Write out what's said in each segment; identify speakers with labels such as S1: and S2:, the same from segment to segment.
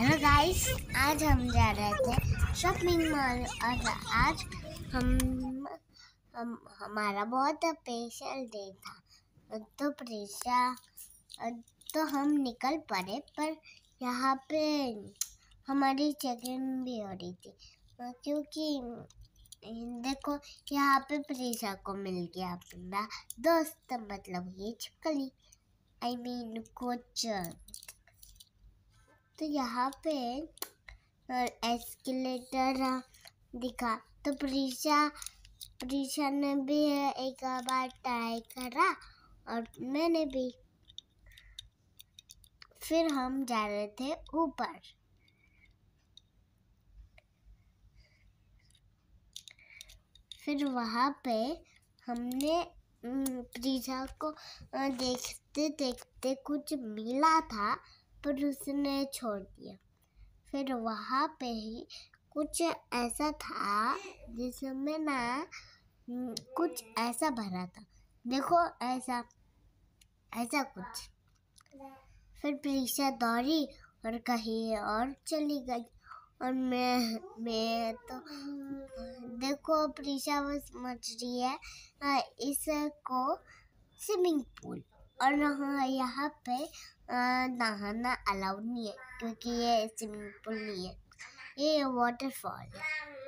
S1: hello guys आज हम जा रहे थे शॉपिंग मॉल और आज हम हम हमारा बहुत स्पेशल डे था तो प्रेशा तो हम निकल पड़े पर यहाँ पे हमारी चेकिंग भी हो रही थी क्योंकि देखो यहाँ पे परीक्षा को मिल गया अपना दोस्त मतलब ये छिपकली आई मीन कोच तो यहाँ पे एस्केलेटर दिखा तो प्रीशा प्रीशा ने भी एक बार ट्राई करा और मैंने भी फिर हम जा रहे थे ऊपर फिर वहाँ पे हमने प्रीशा को देखते देखते कुछ मिला था पर उसने छोड़ दिया फिर वहाँ पे ही कुछ ऐसा था जिसमें ना हम्म, कुछ ऐसा भरा था देखो ऐसा ऐसा कुछ फिर प्रीक्षा दौड़ी और कहीं और चली गई और मैं मैं तो देखो प्रीशा वो समझ रही है इसको स्विमिंग पूल और यहाँ पे नहाना अलाउड नहीं है क्योंकि ये स्विमिंग पूल नहीं है ये वाटरफॉल है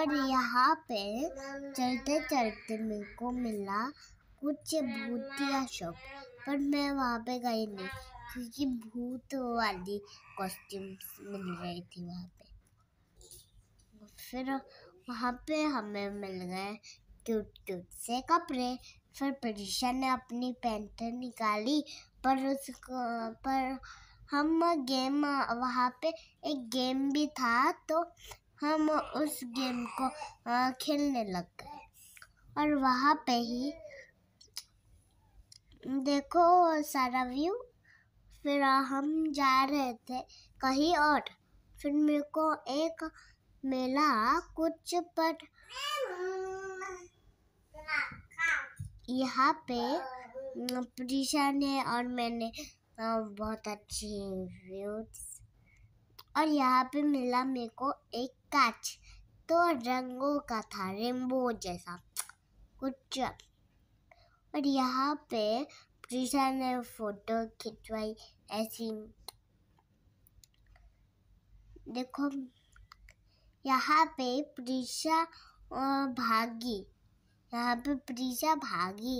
S1: और यहाँ पे चलते चलते मेरे को मिला कुछ भूतिया शॉप पर मैं वहाँ पे गई नहीं क्योंकि भूत वाली कॉस्ट्यूम्स मिल रही थी वहाँ पे फिर वहाँ पे हमें मिल गए क्यूट क्यूट से कपड़े फिर प्रिटिशा ने अपनी पेंटर निकाली पर उसको पर हम गेम वहाँ पे एक गेम भी था तो हम उस गेम को खेलने लग गए और वहाँ पे ही देखो सारा व्यू फिर हम जा रहे थे कहीं और फिर मेरे को एक मेला कुछ पर यहाँ पे प्रीशा ने और मैंने बहुत अच्छी व्यूज और यहाँ पे मिला मेरे को एक कांच तो रंगों का था रेमबो जैसा कुछ और यहाँ पे प्रीशा ने फोटो खिंचवाई ऐसी देखो यहाँ पे प्रीशा भागी यहाँ पे प्रीशा भागी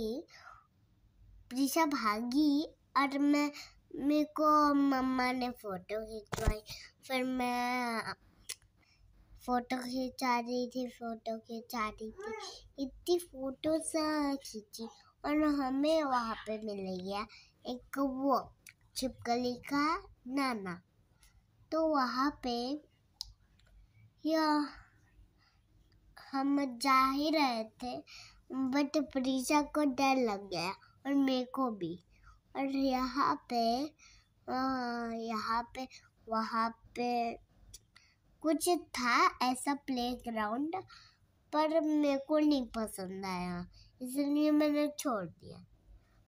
S1: प्रीशा भागी और मैं मेरे को मम्मा ने फ़ोटो खिंचवाई फिर मैं फ़ोटो खिंचा रही थी फ़ोटो खिंचा रही थी इतनी फ़ोटो खींची और हमें वहाँ पे मिल गया एक वो छिपकली का नाना तो वहाँ पे या हम जा ही रहे थे बट प्रीजा को डर लग गया और मेरे को भी और यहाँ पे यहाँ पे वहाँ पे कुछ था ऐसा प्ले ग्राउंड पर मेरे को नहीं पसंद आया इसलिए मैंने छोड़ दिया